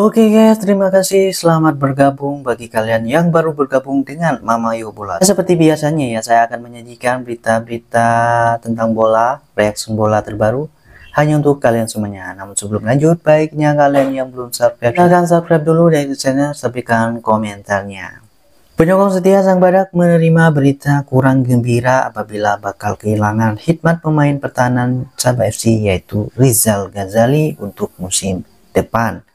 Oke okay guys, terima kasih. Selamat bergabung bagi kalian yang baru bergabung dengan Mama Yo Bola. Ya, seperti biasanya ya, saya akan menyajikan berita-berita tentang bola, reaction bola terbaru hanya untuk kalian semuanya. Namun sebelum lanjut, baiknya kalian yang belum subscribe, silakan subscribe dulu dan channel sampaikan komentarnya. Penyokong setia Sang Badak menerima berita kurang gembira apabila bakal kehilangan hikmat pemain pertahanan Sabah FC yaitu Rizal Ghazali untuk musim depan.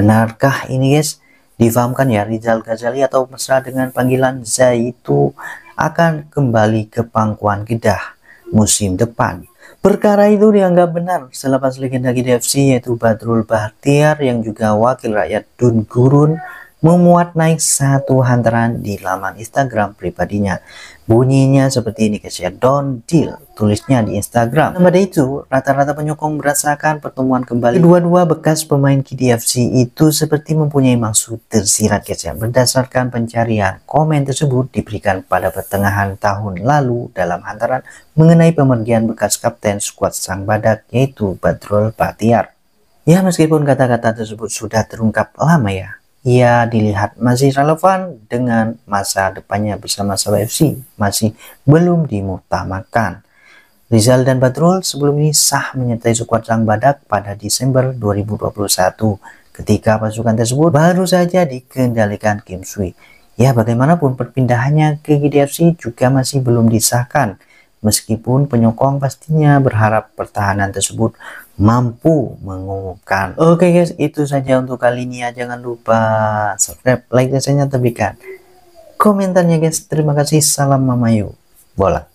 Benarkah ini guys? Difahamkan ya Rizal Ghazali atau mesra dengan panggilan Zaitu akan kembali ke pangkuan Kedah musim depan. Perkara itu dianggap benar selepas legenda GDFC yaitu Badrul Bahtiar yang juga wakil rakyat Dun Gurun memuat naik satu hantaran di laman Instagram pribadinya. Bunyinya seperti ini guys ya, don't deal, tulisnya di Instagram. Pada itu, rata-rata penyokong merasakan pertemuan kembali. Kedua-dua bekas pemain KDFC itu seperti mempunyai maksud tersirat guys ya. Berdasarkan pencarian, komen tersebut diberikan pada pertengahan tahun lalu dalam hantaran mengenai pemergian bekas kapten skuad Sang Badak yaitu Badrul Patiar. Ya meskipun kata-kata tersebut sudah terungkap lama ya, ia dilihat masih relevan dengan masa depannya bersama Solo FC masih belum dimutamakan. Rizal dan Badrul sebelum ini sah menyertai skuad Sang Badak pada Desember 2021 ketika pasukan tersebut baru saja dikendalikan Kim Sui. Ya bagaimanapun perpindahannya ke GDFC juga masih belum disahkan meskipun penyokong pastinya berharap pertahanan tersebut mampu mengumumkan. Oke okay guys, itu saja untuk kali ini ya. Jangan lupa subscribe, like dan share-nya tebikan. Komentarnya guys, terima kasih. Salam Mamayu. Bola.